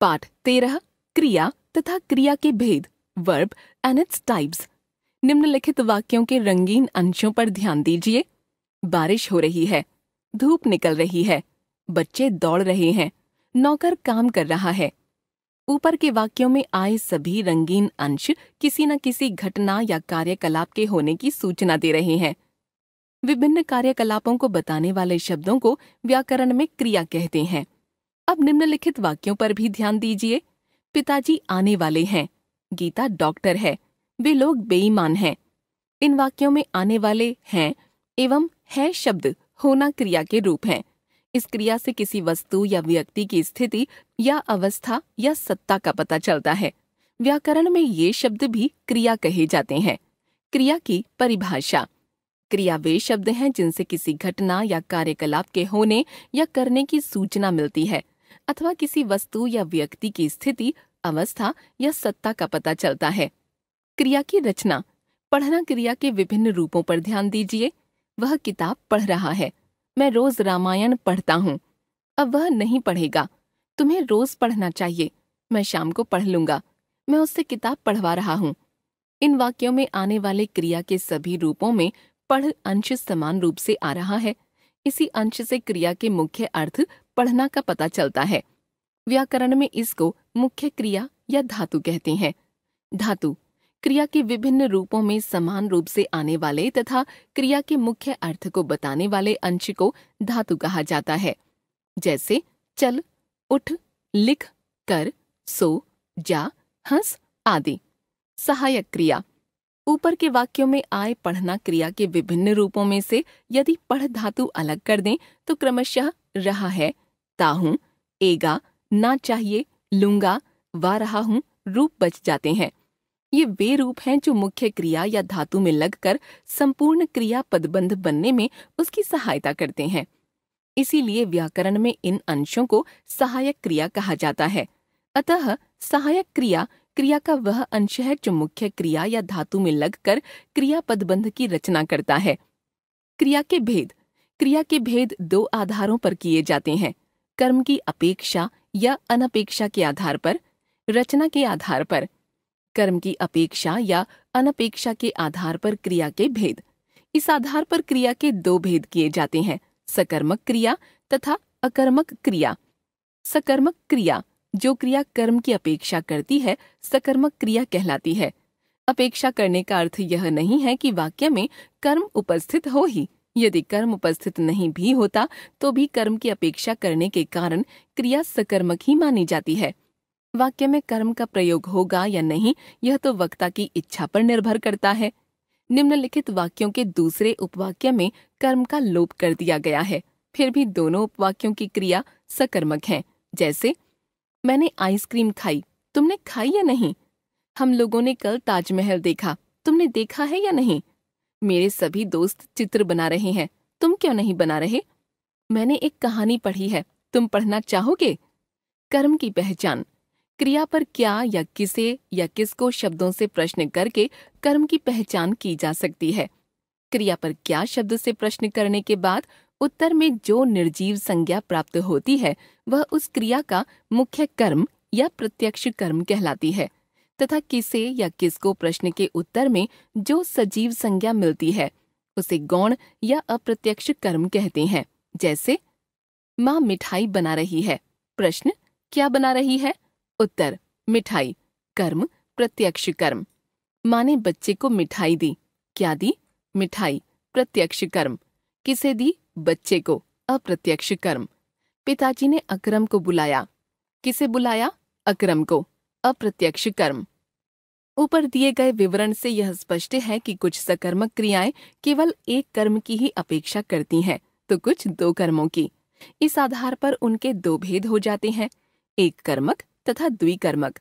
पाठ तेरह क्रिया तथा क्रिया के भेद वर्ब एंड इट्स टाइप्स निम्नलिखित वाक्यों के रंगीन अंशों पर ध्यान दीजिए बारिश हो रही है धूप निकल रही है बच्चे दौड़ रहे हैं नौकर काम कर रहा है ऊपर के वाक्यों में आए सभी रंगीन अंश किसी न किसी घटना या कार्यकलाप के होने की सूचना दे रहे हैं विभिन्न कार्यकलापों को बताने वाले शब्दों को व्याकरण में क्रिया कहते हैं अब निम्नलिखित वाक्यों पर भी ध्यान दीजिए पिताजी आने वाले हैं गीता डॉक्टर है वे लोग बेईमान हैं इन वाक्यों में आने वाले हैं एवं है शब्द होना क्रिया के रूप हैं इस क्रिया से किसी वस्तु या व्यक्ति की स्थिति या अवस्था या सत्ता का पता चलता है व्याकरण में ये शब्द भी क्रिया कहे जाते हैं क्रिया की परिभाषा क्रिया वे शब्द हैं जिनसे किसी घटना या कार्यकलाप के होने या करने की सूचना मिलती है अथवा किसी वस्तु या व्यक्ति की स्थिति अवस्था या सत्ता का पता चलता है क्रिया की रचना पढ़ना क्रिया के विभिन्न रूपों पर ध्यान दीजिए वह किताब पढ़ रहा है मैं रोज रामायण पढ़ता हूँ अब वह नहीं पढ़ेगा तुम्हें रोज पढ़ना चाहिए मैं शाम को पढ़ लूंगा मैं उससे किताब पढ़वा रहा हूँ इन वाक्यों में आने वाले क्रिया के सभी रूपों में पढ़ अंश समान रूप से आ रहा है इसी अंश से क्रिया के मुख्य अर्थ पढ़ना का पता चलता है व्याकरण में इसको मुख्य क्रिया या धातु कहते हैं धातु क्रिया के विभिन्न रूपों में समान रूप से आने वाले तथा क्रिया के मुख्य अर्थ को बताने वाले अंश को धातु कहा जाता है जैसे चल उठ लिख कर सो जा हंस आदि सहायक क्रिया ऊपर के वाक्यों में आए पढ़ना क्रिया के विभिन्न रूपों में से यदि पढ़ धातु अलग कर दें तो क्रमशः रहा है सकता हूँ एगा ना चाहिए लूंगा वा रहा हूँ रूप बच जाते हैं ये वे रूप हैं जो मुख्य क्रिया या धातु में लगकर संपूर्ण क्रिया पदबंध बनने में उसकी सहायता करते हैं इसीलिए व्याकरण में इन अंशों को सहायक क्रिया कहा जाता है अतः सहायक क्रिया क्रिया का वह अंश है जो मुख्य क्रिया या धातु में लगकर क्रिया पदबंध की रचना करता है क्रिया के भेद क्रिया के भेद दो आधारों पर किए जाते हैं कर्म की अपेक्षा या अनपेक्षा के आधार पर रचना के आधार पर कर्म की अपेक्षा या अनपेक्षा के आधार पर क्रिया के भेद इस आधार पर क्रिया के दो भेद किए जाते हैं सकर्मक क्रिया तथा अकर्मक क्रिया सकर्मक क्रिया जो क्रिया कर्म की अपेक्षा करती है सकर्मक क्रिया कहलाती है अपेक्षा करने का अर्थ यह नहीं है कि वाक्य में कर्म उपस्थित हो ही यदि कर्म उपस्थित नहीं भी होता तो भी कर्म की अपेक्षा करने के कारण क्रिया सकर्मक ही मानी जाती है वाक्य में कर्म का प्रयोग होगा या नहीं यह तो वक्ता की इच्छा पर निर्भर करता है निम्नलिखित वाक्यों के दूसरे उपवाक्य में कर्म का लोप कर दिया गया है फिर भी दोनों उपवाक्यों की क्रिया सकर्मक है जैसे मैंने आइसक्रीम खाई तुमने खाई या नहीं हम लोगों ने कल ताजमहल देखा तुमने देखा है या नहीं मेरे सभी दोस्त चित्र बना रहे हैं तुम क्यों नहीं बना रहे मैंने एक कहानी पढ़ी है तुम पढ़ना चाहोगे कर्म की पहचान क्रिया पर क्या या किसे या किसको शब्दों से प्रश्न करके कर्म की पहचान की जा सकती है क्रिया पर क्या शब्द से प्रश्न करने के बाद उत्तर में जो निर्जीव संज्ञा प्राप्त होती है वह उस क्रिया का मुख्य कर्म या प्रत्यक्ष कर्म कहलाती है तथा किसे या किसको प्रश्न के उत्तर में जो सजीव संज्ञा मिलती है उसे गौण या अप्रत्यक्ष कर्म कहते हैं जैसे माँ मिठाई बना रही है प्रश्न क्या बना रही है उत्तर मिठाई कर्म प्रत्यक्ष कर्म माँ ने बच्चे को मिठाई दी क्या दी मिठाई प्रत्यक्ष कर्म किसे दी बच्चे को अप्रत्यक्ष कर्म पिताजी ने अक्रम को बुलाया किसे बुलाया अक्रम को अप्रत्यक्ष कर्म ऊपर दिए गए विवरण से यह स्पष्ट है कि कुछ सकर्मक क्रियाएं केवल एक कर्म की ही अपेक्षा करती हैं तो कुछ दो कर्मों की इस आधार पर उनके दो भेद हो जाते हैं एक कर्मक तथा द्विकर्मक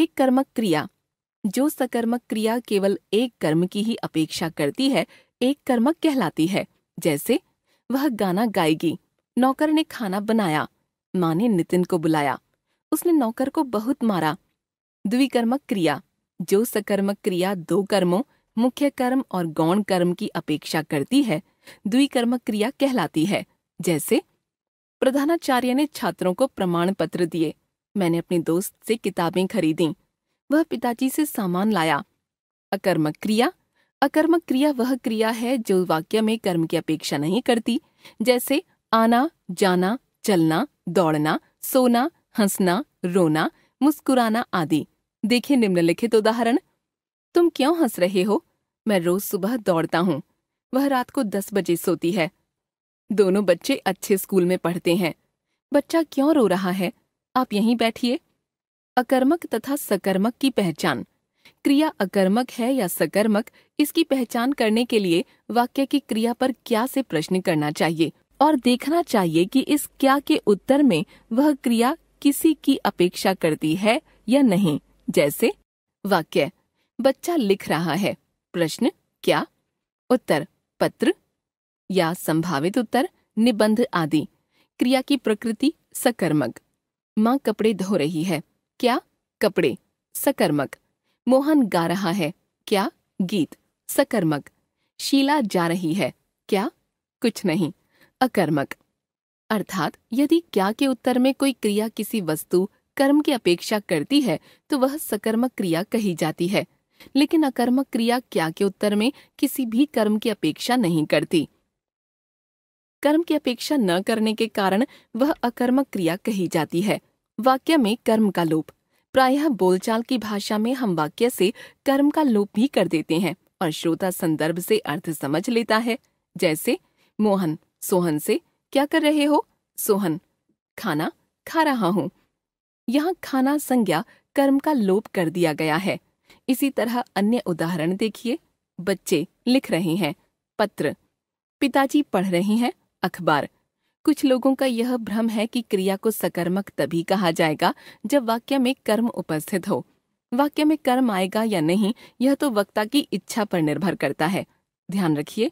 एक कर्मक क्रिया जो सकर्मक क्रिया केवल एक कर्म की ही अपेक्षा करती है एक कर्मक कहलाती है जैसे वह गाना गाएगी नौकर ने खाना बनाया माँ ने नितिन को बुलाया उसने नौकर को बहुत मारा द्विकर्मक क्रिया जो सकर्मक क्रिया दो कर्मों मुख्य कर्म और गौण कर्म की अपेक्षा करती है द्विकर्मक क्रिया कहलाती है जैसे प्रधानाचार्य ने छात्रों को प्रमाण पत्र दिए मैंने अपने दोस्त से किताबें खरीदी वह पिताजी से सामान लाया अकर्मक क्रिया अकर्मक क्रिया वह क्रिया है जो वाक्य में कर्म की अपेक्षा नहीं करती जैसे आना जाना चलना दौड़ना सोना हंसना रोना मुस्कुराना आदि देखिए निम्नलिखित उदाहरण तुम क्यों हंस रहे हो मैं रोज सुबह दौड़ता हूँ वह रात को दस बजे सोती है दोनों बच्चे अच्छे स्कूल में पढ़ते हैं बच्चा क्यों रो रहा है आप यहीं बैठिए अकर्मक तथा सकर्मक की पहचान क्रिया अकर्मक है या सकर्मक इसकी पहचान करने के लिए वाक्य की क्रिया पर क्या से प्रश्न करना चाहिए और देखना चाहिए कि इस क्या के उत्तर में वह क्रिया किसी की अपेक्षा करती है या नहीं जैसे वाक्य बच्चा लिख रहा है प्रश्न क्या उत्तर पत्र या संभावित उत्तर निबंध आदि क्रिया की प्रकृति सकर्मक माँ कपड़े धो रही है क्या कपड़े सकर्मक मोहन गा रहा है क्या गीत सकर्मक शीला जा रही है क्या कुछ नहीं अकर्मक अर्थात यदि क्या के उत्तर में कोई क्रिया किसी वस्तु कर्म की अपेक्षा करती है तो वह सकर्मक क्रिया कही जाती है लेकिन अकर्मक क्रिया क्या के उत्तर में किसी भी कर्म की अपेक्षा नहीं करती कर्म की अपेक्षा न करने के कारण वह अकर्मक क्रिया कही जाती है वाक्य में कर्म का लोप प्रायः बोलचाल की भाषा में हम वाक्य से कर्म का लोप भी कर देते हैं और श्रोता संदर्भ से अर्थ समझ लेता है जैसे मोहन सोहन से क्या कर रहे हो सोहन खाना खा रहा हूँ यहाँ खाना संज्ञा कर्म का लोप कर दिया गया है इसी तरह अन्य उदाहरण देखिए बच्चे लिख रहे हैं पत्र पिताजी पढ़ रहे हैं अखबार कुछ लोगों का यह भ्रम है कि क्रिया को सकर्मक तभी कहा जाएगा जब वाक्य में कर्म उपस्थित हो वाक्य में कर्म आएगा या नहीं यह तो वक्ता की इच्छा पर निर्भर करता है ध्यान रखिए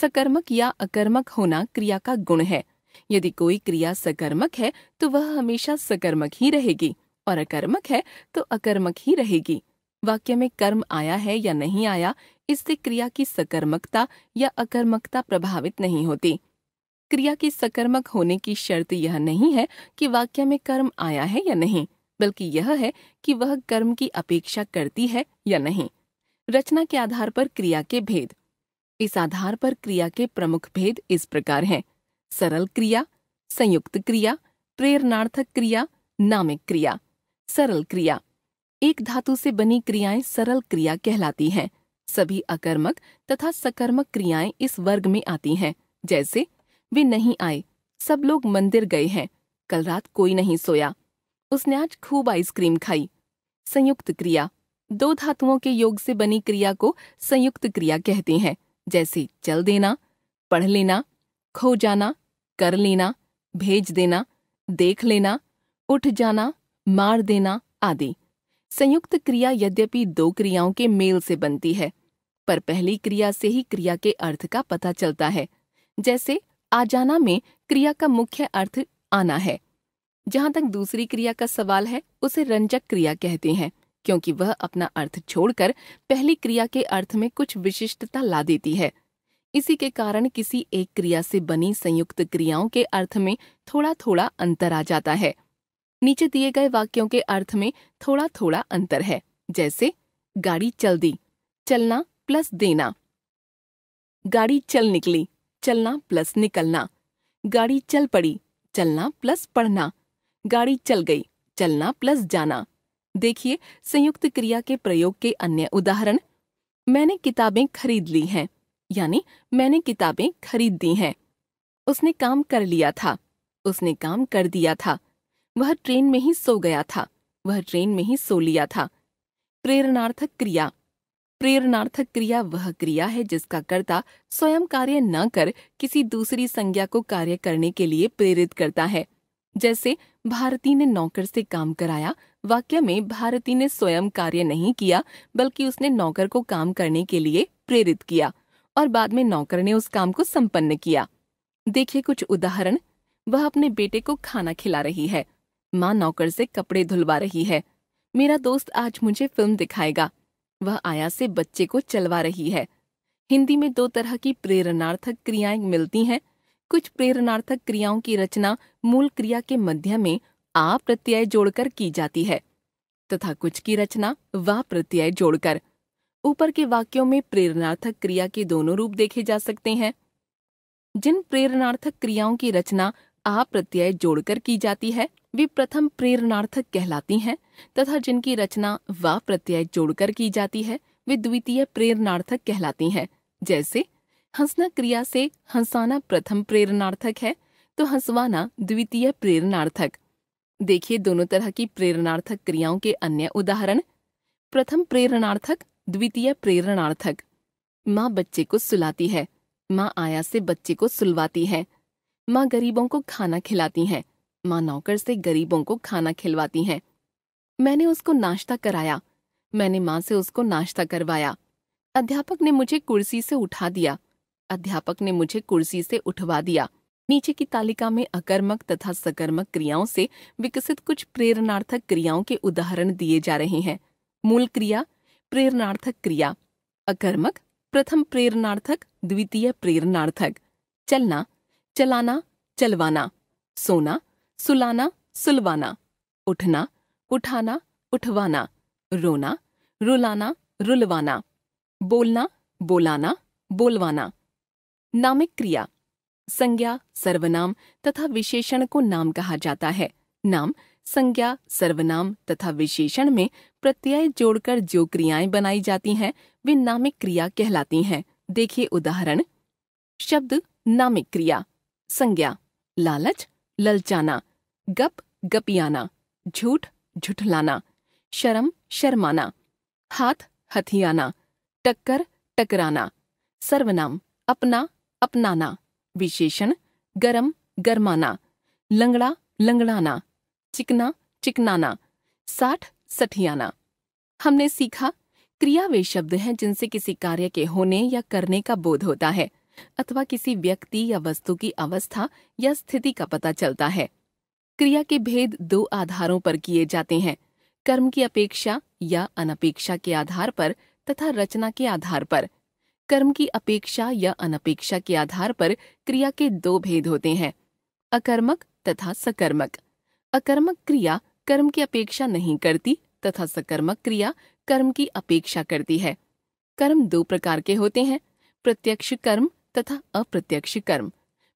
सकर्मक या अकर्मक होना क्रिया का गुण है यदि कोई क्रिया सकर्मक है तो वह हमेशा सकर्मक ही रहेगी और अकर्मक है तो अकर्मक ही रहेगी वाक्य में कर्म आया है या नहीं आया इससे क्रिया की सकर्मकता या अकर्मकता प्रभावित नहीं होती क्रिया की सकर्मक होने की शर्त यह नहीं है कि वाक्य में कर्म आया है या नहीं बल्कि यह है कि वह कर्म की अपेक्षा करती है या नहीं रचना के आधार पर क्रिया के भेद इस आधार पर क्रिया के प्रमुख भेद इस प्रकार हैं सरल क्रिया संयुक्त क्रिया प्रेरणार्थक क्रिया नामिक क्रिया सरल क्रिया एक धातु से बनी क्रियाएं सरल क्रिया कहलाती हैं सभी अकर्मक तथा सकर्मक क्रियाएं इस वर्ग में आती हैं जैसे वे नहीं आए सब लोग मंदिर गए हैं कल रात कोई नहीं सोया उसने आज खूब आइसक्रीम खाई संयुक्त क्रिया दो धातुओं के योग से बनी क्रिया को संयुक्त क्रिया कहते हैं जैसे चल देना पढ़ लेना खो जाना कर लेना भेज देना देख लेना उठ जाना मार देना आदि संयुक्त क्रिया यद्यपि दो क्रियाओं के मेल से बनती है पर पहली क्रिया से ही क्रिया के अर्थ का पता चलता है जैसे आ जाना में क्रिया का मुख्य अर्थ आना है जहाँ तक दूसरी क्रिया का सवाल है उसे रंजक क्रिया कहते हैं क्योंकि वह अपना अर्थ छोड़कर पहली क्रिया के अर्थ में कुछ विशिष्टता ला देती है इसी के कारण किसी एक क्रिया से बनी संयुक्त क्रियाओं के अर्थ में थोड़ा थोड़ा अंतर आ जाता है नीचे दिए गए वाक्यों के अर्थ में थोड़ा थोड़ा अंतर है जैसे गाड़ी चल दी चलना प्लस देना गाड़ी चल निकली चलना प्लस निकलना गाड़ी चल पड़ी चलना प्लस पढ़ना गाड़ी चल गई चलना प्लस जाना देखिए संयुक्त क्रिया के प्रयोग के अन्य उदाहरण मैंने किताबें खरीद ली हैं यानी मैंने किताबें खरीद दी हैं उसने काम कर लिया था उसने काम कर दिया था वह ट्रेन में ही सो गया था वह ट्रेन में ही सो लिया था प्रेरणार्थक क्रिया प्रेरणार्थक क्रिया वह क्रिया है जिसका कर्ता स्वयं कार्य न कर किसी दूसरी संज्ञा को कार्य करने के लिए प्रेरित करता है जैसे भारती ने नौकर से काम कराया वाक्य में भारती ने स्वयं कार्य नहीं किया बल्कि उसने नौकर को काम करने के लिए प्रेरित किया और बाद में नौकर ने उस काम को संपन्न किया देखिए कुछ उदाहरण वह अपने बेटे को खाना खिला रही है माँ नौकर से कपड़े धुलवा रही है मेरा दोस्त आज मुझे फिल्म दिखाएगा वह आया से बच्चे को चलवा रही है हिंदी में दो तरह की प्रेरणार्थक क्रियाएं मिलती हैं कुछ प्रेरणार्थक क्रियाओं की रचना मूल क्रिया के मध्य में आ प्रत्यय जोड़कर की जाती है तथा कुछ की रचना व प्रत्यय जोड़कर ऊपर के वाक्यों में प्रेरणार्थक क्रिया के दोनों रूप देखे जा सकते हैं जिन प्रेरणार्थक क्रियाओं की रचना आ प्रत्यय जोड़कर की जाती है वे प्रथम प्रेरणार्थक कहलाती हैं तथा जिनकी रचना व प्रत्यय जोड़कर की जाती है वे द्वितीय प्रेरणार्थक कहलाती हैं जैसे हंसना क्रिया से हंसाना प्रथम प्रेरणार्थक है तो हंसवाना द्वितीय प्रेरणार्थक देखिए दोनों तरह की प्रेरणार्थक क्रियाओं के अन्य उदाहरण प्रथम प्रेरणार्थक द्वितीय प्रेरणार्थक माँ बच्चे को सुलाती है माँ आया से बच्चे को सुलवाती है माँ गरीबों को खाना खिलाती हैं माँ नौकर से गरीबों को खाना खिलवाती हैं मैंने उसको नाश्ता कराया मैंने माँ से उसको नाश्ता करवाया अध्यापक ने मुझे कुर्सी से उठा दिया अध्यापक ने मुझे कुर्सी से उठवा दिया नीचे की तालिका में अकर्मक तथा सकर्मक क्रियाओं से विकसित कुछ प्रेरणार्थक क्रियाओं के उदाहरण दिए जा रहे हैं मूल क्रिया प्रेरणार्थक क्रिया अकर्मक प्रथम प्रेरणार्थक द्वितीय प्रेरणार्थक चलना चलाना चलवाना सोना सुलाना सुलवाना उठना उठाना उठवाना रोना रुलाना रुलवाना बोलना बोलाना बोलवाना नामिक क्रिया संज्ञा सर्वनाम तथा विशेषण को नाम कहा जाता है नाम संज्ञा सर्वनाम तथा विशेषण में प्रत्यय जोड़कर जो क्रियाएं बनाई जाती हैं वे नामिक क्रिया कहलाती हैं देखिए उदाहरण शब्द नामिक क्रिया संज्ञा लालच ललचाना गप गपियाना झूठ झुठलाना शर्म शर्माना हाथ हथियाना टक्कर टकराना सर्वनाम अपना अपनाना विशेषण गरम गरमाना लंगड़ा लंगड़ाना चिकना चिकनाना साठ सठियाना हमने सीखा क्रिया वे शब्द हैं जिनसे किसी कार्य के होने या करने का बोध होता है अथवा किसी व्यक्ति या वस्तु की अवस्था या स्थिति का पता चलता है क्रिया के भेद दो आधारों पर किए जाते हैं कर्म की अपेक्षा या अनपेक्षा के आधार पर तथा रचना के आधार पर कर्म की अपेक्षा या अनपेक्षा के आधार पर क्रिया के दो भेद होते हैं अकर्मक तथा सकर्मक अकर्मक क्रिया कर्म की अपेक्षा नहीं करती तथा सकर्मक क्रिया कर्म की अपेक्षा करती है कर्म दो प्रकार के होते हैं प्रत्यक्ष कर्म तथा अप्रत्यक्ष कर्म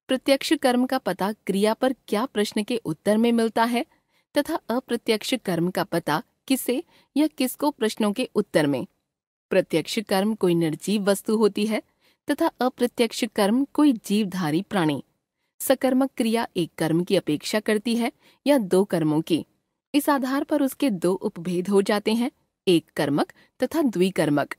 प्रत्यक्ष कर्म का पता क्रिया पर क्या प्रश्न के उत्तर में मिलता है तथा अप्रत्यक्ष कर्म का पता किसे या किसको प्रश्नों के उत्तर में प्रत्यक्ष कर्म कोई निर्जीव वस्तु होती है तथा अप्रत्यक्ष कर्म कोई जीवधारी प्राणी सकर्मक क्रिया एक कर्म की अपेक्षा करती है या दो कर्मों की इस आधार पर उसके दो उपभेद हो जाते हैं एक कर्मक तथा द्विकर्मक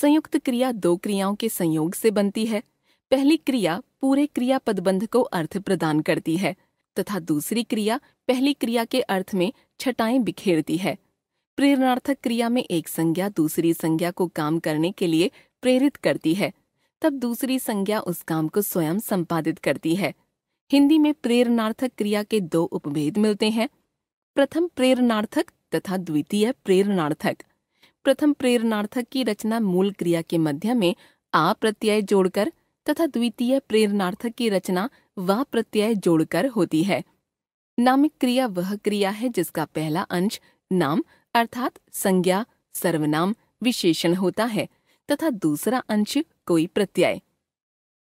संयुक्त क्रिया दो क्रियाओं के संयोग से बनती है पहली क्रिया पूरे क्रिया पदबंध को अर्थ प्रदान करती है तथा दूसरी क्रिया पहली क्रिया के अर्थ में छटाएं बिखेरती है प्रेरणार्थक क्रिया में एक संज्ञा दूसरी संज्ञा को काम करने के लिए प्रेरित करती है तब दूसरी संज्ञा उस काम को स्वयं संपादित करती है हिंदी में प्रेरणार्थक क्रिया के दो उपभेद मिलते हैं प्रथम प्रेरणार्थक तथा द्वितीय प्रेरणार्थक प्रथम प्रेरणार्थक की रचना मूल क्रिया के मध्य में आ प्रत्यय जोड़कर तथा द्वितीय प्रेरणार्थक की रचना व प्रत्यय जोड़कर होती है नामिक क्रिया वह क्रिया है जिसका पहला अंश नाम अर्थात संज्ञा सर्वनाम विशेषण होता है तथा दूसरा अंश कोई प्रत्यय